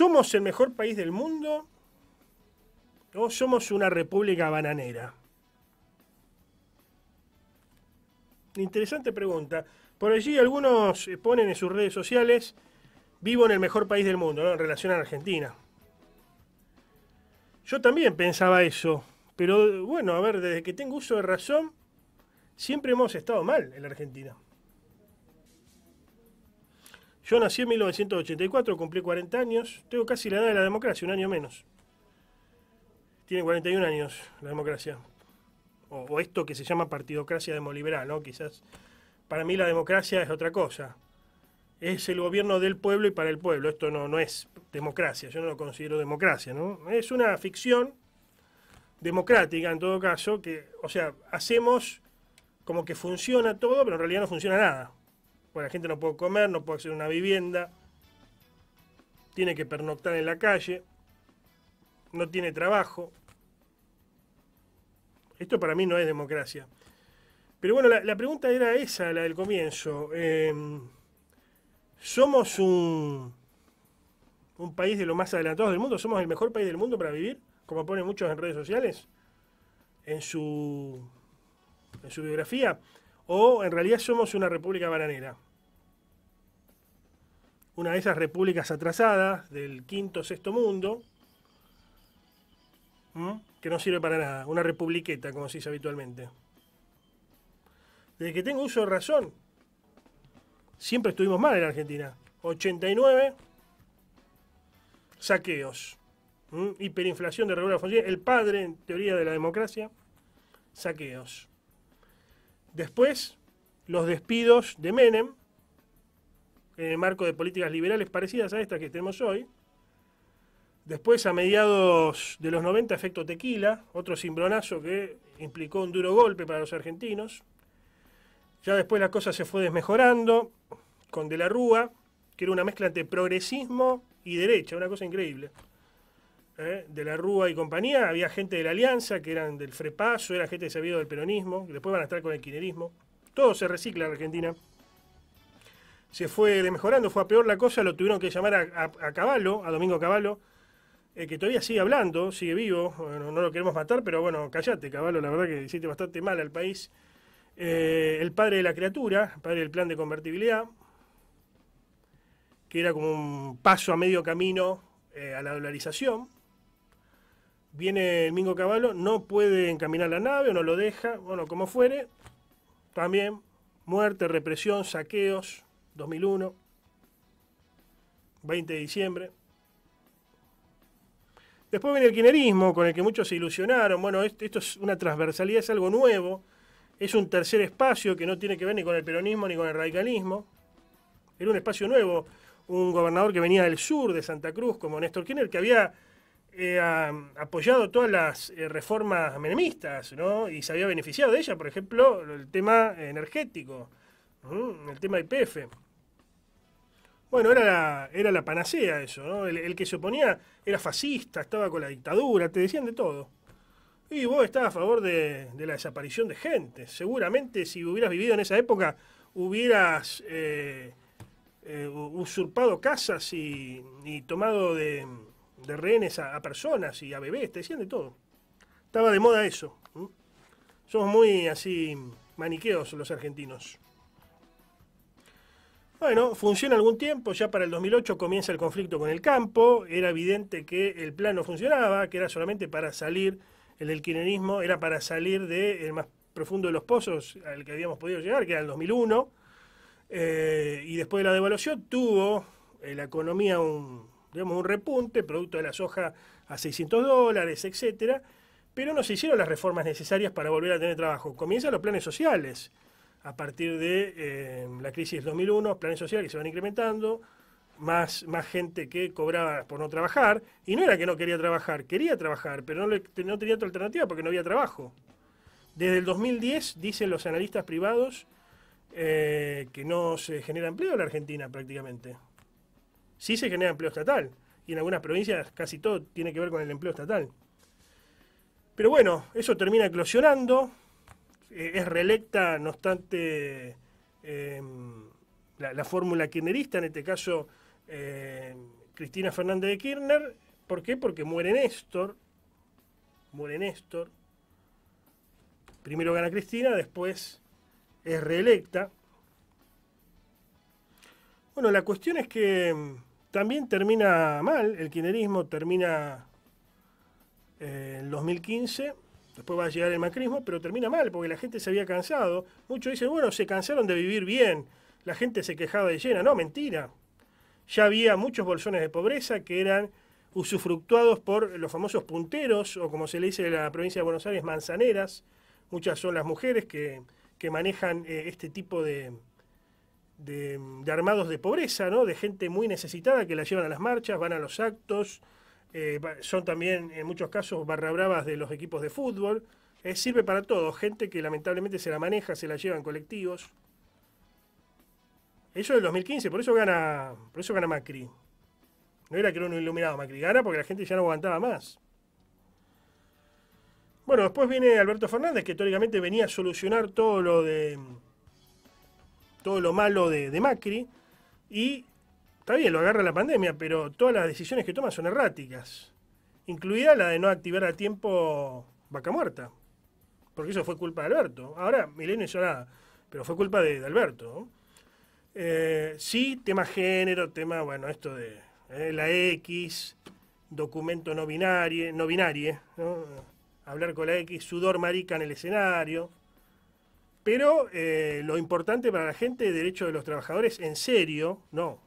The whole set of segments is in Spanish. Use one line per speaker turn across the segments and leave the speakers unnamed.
¿Somos el mejor país del mundo o somos una república bananera? Interesante pregunta. Por allí algunos ponen en sus redes sociales, vivo en el mejor país del mundo, ¿no? en relación a la Argentina. Yo también pensaba eso, pero bueno, a ver, desde que tengo uso de razón, siempre hemos estado mal en la Argentina. Yo nací en 1984, cumplí 40 años, tengo casi la edad de la democracia, un año menos. Tiene 41 años la democracia. O, esto que se llama partidocracia demoliberal, ¿no? Quizás. Para mí la democracia es otra cosa. Es el gobierno del pueblo y para el pueblo. Esto no, no es democracia, yo no lo considero democracia, ¿no? Es una ficción democrática en todo caso, que, o sea, hacemos como que funciona todo, pero en realidad no funciona nada. Bueno, pues la gente no puede comer, no puede hacer una vivienda, tiene que pernoctar en la calle, no tiene trabajo. Esto para mí no es democracia. Pero bueno, la, pregunta era esa, la del comienzo. Eh, ¿Somos un, un país de los más adelantados del mundo? ¿Somos el mejor país del mundo para vivir? Como ponen muchos en redes sociales, en su, en su biografía. ¿O en realidad somos una república bananera? una de esas repúblicas atrasadas del quinto sexto mundo, que no sirve para nada, una republiqueta, como se dice habitualmente. Desde que tengo uso de razón, siempre estuvimos mal en Argentina. 89 saqueos, hiperinflación de la el padre en teoría de la democracia, saqueos. Después, los despidos de Menem, en eh, el marco de políticas liberales parecidas a estas que tenemos hoy. Después, a mediados de los 90, efecto tequila, otro cimbronazo que implicó un duro golpe para los argentinos. Ya después la cosa se fue desmejorando con De la Rúa, que era una mezcla entre progresismo y derecha, una cosa increíble. Eh, de la Rúa y compañía, había gente de la Alianza, que eran del Frepaso, era gente de del peronismo, que después van a estar con el kirchnerismo Todo se recicla en Argentina se fue mejorando, fue a peor la cosa, lo tuvieron que llamar a, a, a Caballo, a Domingo Caballo, eh, que todavía sigue hablando, sigue vivo, no lo queremos matar, pero bueno, callate, Caballo, la verdad que hiciste bastante mal al país. Eh, el padre de la criatura, padre del plan de convertibilidad, que era como un paso a medio camino eh, a la dolarización. Viene Domingo Mingo no puede encaminar la nave o no lo deja, bueno, como fuere. También muerte, represión, saqueos, 2001, 20 de diciembre. Después viene el kinerismo, con el que muchos se ilusionaron. Bueno, esto es una transversalidad, es algo nuevo. Es un tercer espacio que no tiene que ver ni con el peronismo ni con el radicalismo. Era un espacio nuevo. Un gobernador que venía del sur de Santa Cruz, como Néstor Kirchner, que había eh, apoyado todas las eh, reformas menemistas, ¿no? Y se había beneficiado de ellas, por ejemplo, el tema energético, el tema IPF. Bueno, era la, era la panacea eso, ¿no? El, que se oponía era fascista, estaba con la dictadura, te decían de todo. Y vos estabas a favor de, la desaparición de gente. Seguramente si hubieras vivido en esa época, hubieras eh, eh, usurpado casas y, tomado de, rehenes a, personas y a bebés, te decían de todo. Estaba de moda eso. Somos muy así maniqueos los argentinos. Bueno, funciona algún tiempo, ya para el 2008 comienza el conflicto con el campo, era evidente que el plan no funcionaba, que era solamente para salir, el del kirchnerismo era para salir del el más profundo de los pozos al que habíamos podido llegar, que era el 2001, eh, y después de la devaluación tuvo eh, la economía un, digamos, un repunte, producto de la soja a 600 dólares, etcétera, pero no se hicieron las reformas necesarias para volver a tener trabajo. Comienzan los planes sociales, a partir de em, la crisis 2001, planes sociales que se van incrementando, más, más gente que cobraba por no trabajar, y no era que no quería trabajar, quería trabajar, pero no, tenía otra alternativa porque no había trabajo. Desde el 2010, dicen los analistas privados, eh, que no se genera empleo en la Argentina prácticamente. Sí se genera empleo estatal, y en algunas provincias casi todo tiene que ver con el empleo estatal. Pero bueno, eso termina eclosionando, eh, es reelecta, no obstante, em, la, fórmula kirchnerista, en este caso eh, Cristina Fernández de Kirchner. ¿Por qué? Porque muere Néstor, muere Néstor, primero gana Cristina, después es reelecta. Bueno, la cuestión es que em, también termina mal, el kirchnerismo termina eh, en 2015 después va a llegar el macrismo, pero termina mal, porque la gente se había cansado. Muchos dicen, bueno, se cansaron de vivir bien, la gente se quejaba de llena. No, mentira. Ya había muchos bolsones de pobreza que eran usufructuados por los famosos punteros, o como se le dice en la provincia de Buenos Aires, manzaneras. Muchas son las mujeres que, manejan eh, este tipo de, de, armados de pobreza, ¿no? De gente muy necesitada que la llevan a las marchas, van a los actos, eh, son también en muchos casos barra bravas de los equipos de fútbol. Eh, sirve para todo, gente que lamentablemente se la maneja, se la lleva en colectivos. Eso del 2015, por eso gana, por eso gana Macri. No era que era un iluminado Macri, gana porque la gente ya no aguantaba más. Bueno, después viene Alberto Fernández, que teóricamente venía a solucionar todo lo de todo lo malo de, de Macri. Y Está bien, lo agarra la pandemia, pero todas las decisiones que toma son erráticas, incluida la de no activar a tiempo vaca muerta, porque eso fue culpa de Alberto. Ahora Milenio hizo nada, pero fue culpa de, Alberto. Eh, sí, tema género, tema, bueno, esto de eh, la X, documento no binario, no binario, hablar con la X, sudor marica en el escenario. Pero eh, lo importante para la gente, derecho de los trabajadores, en serio, no,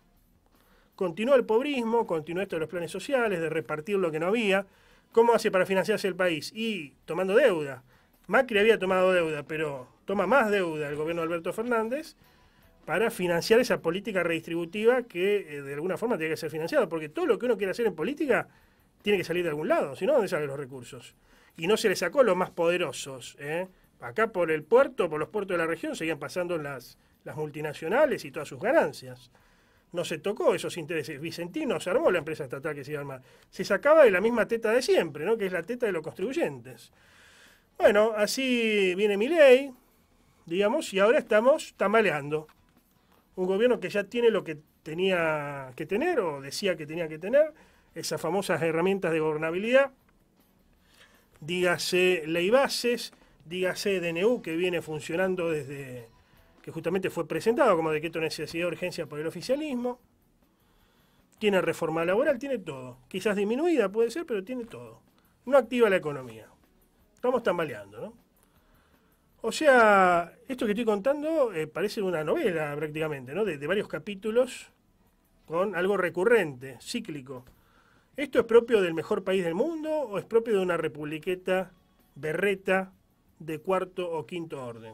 Continuó el pobrismo, continuó esto de los planes sociales, de repartir lo que no había. ¿Cómo hace para financiarse el país? Y tomando deuda. Macri había tomado deuda, pero toma más deuda el gobierno de Alberto Fernández para financiar esa política redistributiva que eh, de alguna forma tiene que ser financiada, porque todo lo que uno quiere hacer en política tiene que salir de algún lado, si no, ¿dónde salen los recursos? Y no se le sacó a los más poderosos. ¿eh? Acá por el puerto, por los puertos de la región, seguían pasando las multinacionales y todas sus ganancias no se tocó esos intereses. Vicentino se armó la empresa estatal que se iba a armar. Se sacaba de la misma teta de siempre, ¿no? que es la teta de los contribuyentes. Bueno, así viene mi ley, digamos, y ahora estamos tamaleando. Un gobierno que ya tiene lo que tenía que tener, o decía que tenía que tener, esas famosas herramientas de gobernabilidad, dígase ley bases, dígase DNU que viene funcionando desde que justamente fue presentado como decreto de necesidad de urgencia por el oficialismo. Tiene reforma laboral, tiene todo. Quizás disminuida puede ser, pero tiene todo. No activa la economía. Estamos tambaleando, ¿no? O sea, esto que estoy contando eh, parece una novela prácticamente, ¿no? De, de varios capítulos con algo recurrente, cíclico. ¿Esto es propio del mejor país del mundo o es propio de una republiqueta berreta de cuarto o quinto orden?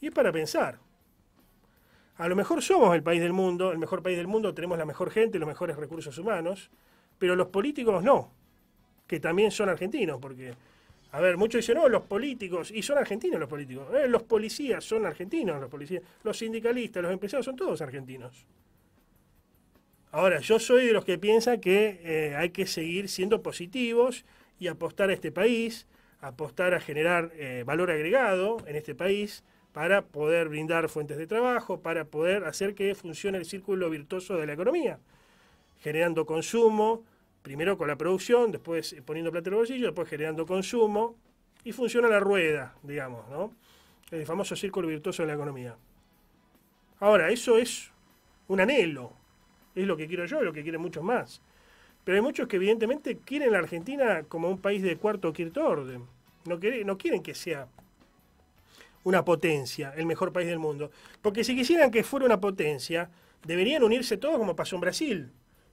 Y es para pensar. A lo mejor somos el país del mundo, el mejor país del mundo, tenemos la mejor gente, los mejores recursos humanos, pero los políticos no, que también son argentinos, porque, a ver, muchos dicen, no, oh, los políticos, y son argentinos los políticos, eh, los policías son argentinos, los policías, los sindicalistas, los empresarios, son todos argentinos. Ahora, yo soy de los que piensa que eh, hay que seguir siendo positivos y apostar a este país, apostar a generar eh, valor agregado en este país, para poder brindar fuentes de trabajo, para poder hacer que funcione el círculo virtuoso de la economía, generando consumo, primero con la producción, después poniendo plata en el bolsillo, después generando consumo, y funciona la rueda, digamos, ¿no? El famoso círculo virtuoso de la economía. Ahora, eso es un anhelo, es lo que quiero yo, lo que quieren muchos más. Pero hay muchos que evidentemente quieren la Argentina como un país de cuarto o quinto orden. No, no quieren que sea una potencia, el mejor país del mundo. Porque si quisieran que fuera una potencia, deberían unirse todos como pasó en Brasil,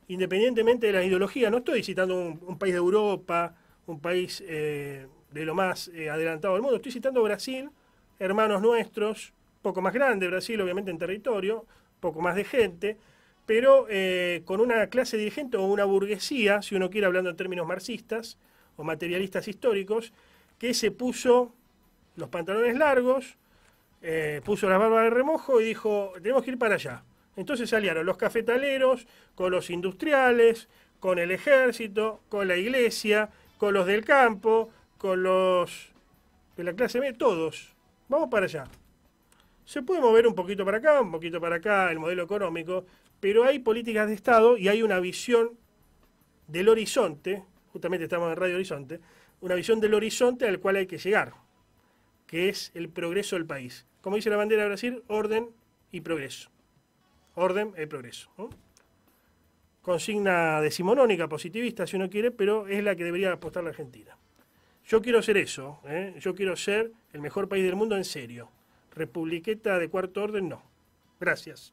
independientemente de la ideología. No estoy citando un, país de Europa, un país eh, de lo más eh, adelantado del mundo, estoy citando Brasil, hermanos nuestros, poco más grande Brasil, obviamente en territorio, poco más de gente, pero eh, con una clase dirigente o una burguesía, si uno quiere hablando en términos marxistas o materialistas históricos, que se puso los pantalones largos, eh, puso las barbas de remojo y dijo, tenemos que ir para allá. Entonces se aliaron los cafetaleros con los industriales, con el ejército, con la iglesia, con los del campo, con los de la clase media, todos. Vamos para allá. Se puede mover un poquito para acá, un poquito para acá el modelo económico, pero hay políticas de Estado y hay una visión del horizonte, justamente estamos en Radio Horizonte, una visión del horizonte al cual hay que llegar que es el progreso del país. Como dice la bandera de Brasil, orden y progreso. Orden y progreso. Consigna decimonónica, positivista, si uno quiere, pero es la que debería apostar la Argentina. Yo quiero ser eso, ¿eh? yo quiero ser el mejor país del mundo en serio. Republiqueta de cuarto orden, no. Gracias.